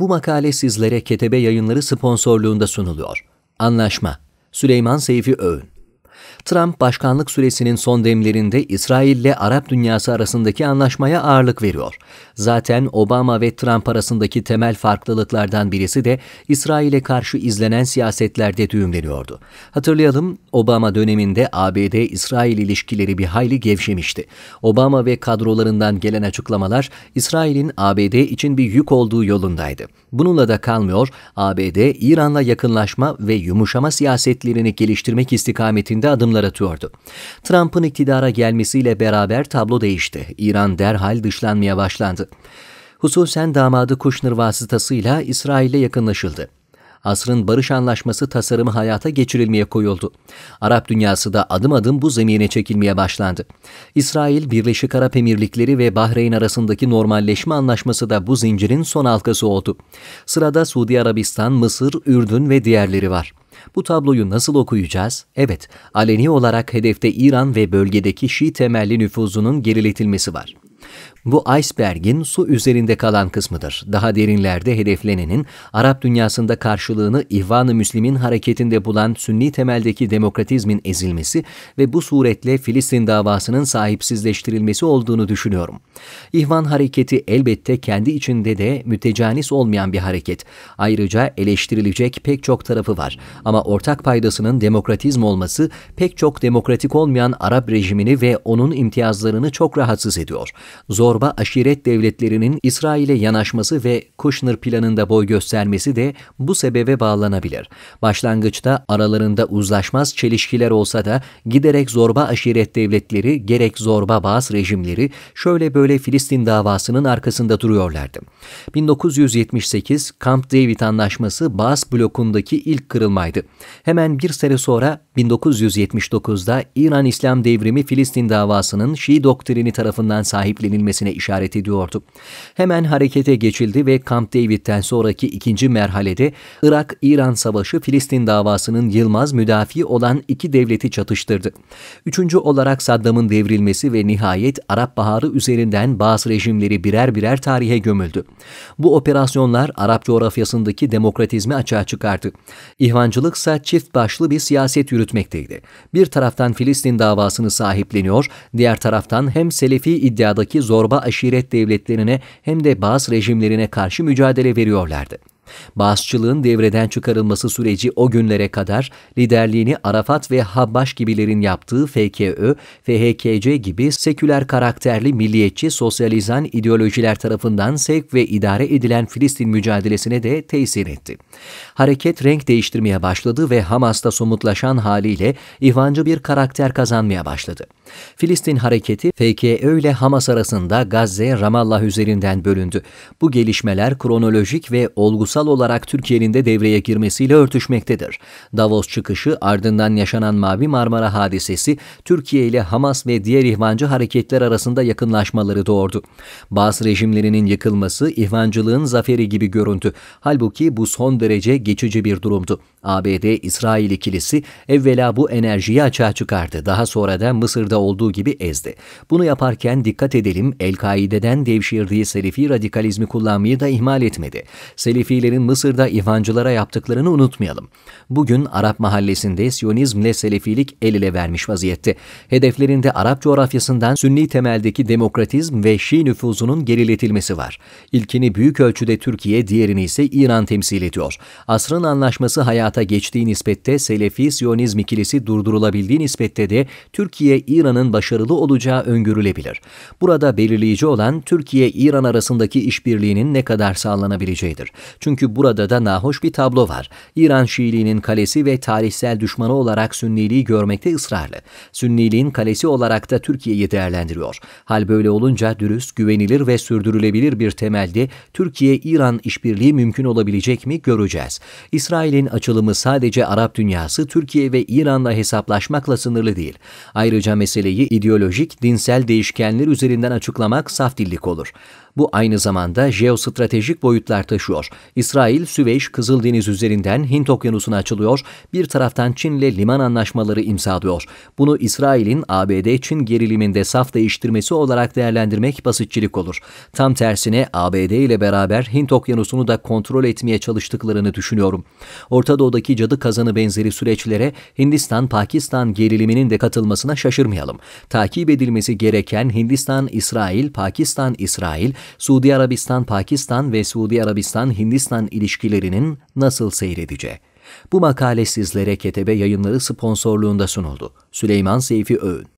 Bu makale sizlere Ketebe Yayınları sponsorluğunda sunuluyor. Anlaşma Süleyman Seyfi Öğün Trump başkanlık süresinin son demlerinde İsrail ile Arap dünyası arasındaki anlaşmaya ağırlık veriyor. Zaten Obama ve Trump arasındaki temel farklılıklardan birisi de İsrail'e karşı izlenen siyasetlerde düğümleniyordu. Hatırlayalım Obama döneminde ABD-İsrail ilişkileri bir hayli gevşemişti. Obama ve kadrolarından gelen açıklamalar İsrail'in ABD için bir yük olduğu yolundaydı. Bununla da kalmıyor, ABD İran'la yakınlaşma ve yumuşama siyasetlerini geliştirmek istikametinde adımlar adımlar atıyordu. Trump'ın iktidara gelmesiyle beraber tablo değişti. İran derhal dışlanmaya başlandı. Hususen damadı Kushner vasıtasıyla İsrail'e yakınlaşıldı asrın barış anlaşması tasarımı hayata geçirilmeye koyuldu. Arap dünyası da adım adım bu zemine çekilmeye başlandı. İsrail, Birleşik Arap Emirlikleri ve Bahreyn arasındaki normalleşme anlaşması da bu zincirin son halkası oldu. Sırada Suudi Arabistan, Mısır, Ürdün ve diğerleri var. Bu tabloyu nasıl okuyacağız? Evet, aleni olarak hedefte İran ve bölgedeki Şii temelli nüfuzunun geriletilmesi var. Bu iceberg'in su üzerinde kalan kısmıdır. Daha derinlerde hedeflenenin Arap dünyasında karşılığını İhvan-ı Müslim'in hareketinde bulan sünni temeldeki demokratizmin ezilmesi ve bu suretle Filistin davasının sahipsizleştirilmesi olduğunu düşünüyorum. İhvan hareketi elbette kendi içinde de mütecanis olmayan bir hareket. Ayrıca eleştirilecek pek çok tarafı var ama ortak paydasının demokratizm olması pek çok demokratik olmayan Arap rejimini ve onun imtiyazlarını çok rahatsız ediyor. Zor zorba aşiret devletlerinin İsrail'e yanaşması ve Kushner planında boy göstermesi de bu sebebe bağlanabilir. Başlangıçta aralarında uzlaşmaz çelişkiler olsa da giderek zorba aşiret devletleri gerek zorba Baas rejimleri şöyle böyle Filistin davasının arkasında duruyorlardı. 1978 Camp David Anlaşması Baas blokundaki ilk kırılmaydı. Hemen bir sene sonra 1979'da İran İslam Devrimi Filistin davasının Şii doktrini tarafından sahiplenilmesi gelmesine işaret ediyordu. Hemen harekete geçildi ve Camp David'ten sonraki ikinci merhalede Irak-İran Savaşı Filistin davasının Yılmaz müdafi olan iki devleti çatıştırdı. Üçüncü olarak Saddam'ın devrilmesi ve nihayet Arap Baharı üzerinden bazı rejimleri birer birer tarihe gömüldü. Bu operasyonlar Arap coğrafyasındaki demokratizmi açığa çıkardı. İhvancılıksa çift başlı bir siyaset yürütmekteydi. Bir taraftan Filistin davasını sahipleniyor, diğer taraftan hem Selefi iddiadaki zor zorba aşiret devletlerine hem de Baas rejimlerine karşı mücadele veriyorlardı. Bağızçılığın devreden çıkarılması süreci o günlere kadar liderliğini Arafat ve Habbaş gibilerin yaptığı FKÖ, FHKC gibi seküler karakterli milliyetçi sosyalizan ideolojiler tarafından sevk ve idare edilen Filistin mücadelesine de tesir etti. Hareket renk değiştirmeye başladı ve Hamas'ta somutlaşan haliyle ihvancı bir karakter kazanmaya başladı. Filistin hareketi FKÖ ile Hamas arasında Gazze, Ramallah üzerinden bölündü. Bu gelişmeler kronolojik ve olgusal yasal olarak Türkiye'nin de devreye girmesiyle örtüşmektedir. Davos çıkışı ardından yaşanan Mavi Marmara hadisesi Türkiye ile Hamas ve diğer ihvancı hareketler arasında yakınlaşmaları doğurdu. Bazı rejimlerinin yıkılması ihvancılığın zaferi gibi görüntü. Halbuki bu son derece geçici bir durumdu. ABD İsrail ikilisi evvela bu enerjiyi açığa çıkardı. Daha sonra da Mısır'da olduğu gibi ezdi. Bunu yaparken dikkat edelim El-Kaide'den devşirdiği Selefi radikalizmi kullanmayı da ihmal etmedi. Selefi ile Yahudilerin Mısır'da İvancılara yaptıklarını unutmayalım. Bugün Arap mahallesinde Siyonizmle Selefilik el ele vermiş vaziyette. Hedeflerinde Arap coğrafyasından Sünni temeldeki demokratizm ve Şii nüfuzunun geriletilmesi var. İlkini büyük ölçüde Türkiye, diğerini ise İran temsil ediyor. Asrın anlaşması hayata geçtiği nispette Selefi Siyonizm ikilisi durdurulabildiği nispette de Türkiye, İran'ın başarılı olacağı öngörülebilir. Burada belirleyici olan Türkiye-İran arasındaki işbirliğinin ne kadar sağlanabileceğidir. Çünkü çünkü burada da nahoş bir tablo var. İran Şiiliğinin kalesi ve tarihsel düşmanı olarak Sünniliği görmekte ısrarlı. Sünniliğin kalesi olarak da Türkiye'yi değerlendiriyor. Hal böyle olunca dürüst, güvenilir ve sürdürülebilir bir temelde Türkiye-İran işbirliği mümkün olabilecek mi göreceğiz. İsrail'in açılımı sadece Arap dünyası Türkiye ve İran'la hesaplaşmakla sınırlı değil. Ayrıca meseleyi ideolojik, dinsel değişkenler üzerinden açıklamak saf dillik olur. Bu aynı zamanda jeostratejik boyutlar taşıyor. İsrail, Süveyş, Kızıldeniz üzerinden Hint Okyanusu'na açılıyor, bir taraftan Çin'le liman anlaşmaları imzalıyor. Bunu İsrail'in ABD-Çin geriliminde saf değiştirmesi olarak değerlendirmek basitçilik olur. Tam tersine ABD ile beraber Hint Okyanusu'nu da kontrol etmeye çalıştıklarını düşünüyorum. Orta Doğu'daki cadı kazanı benzeri süreçlere Hindistan-Pakistan geriliminin de katılmasına şaşırmayalım. Takip edilmesi gereken Hindistan-İsrail, Pakistan-İsrail, Suudi Arabistan-Pakistan ve Suudi Arabistan-Hindistan ilişkilerinin nasıl seyredeceği. Bu makale sizlere Ketebe Yayınları sponsorluğunda sunuldu. Süleyman Seyfi Öğün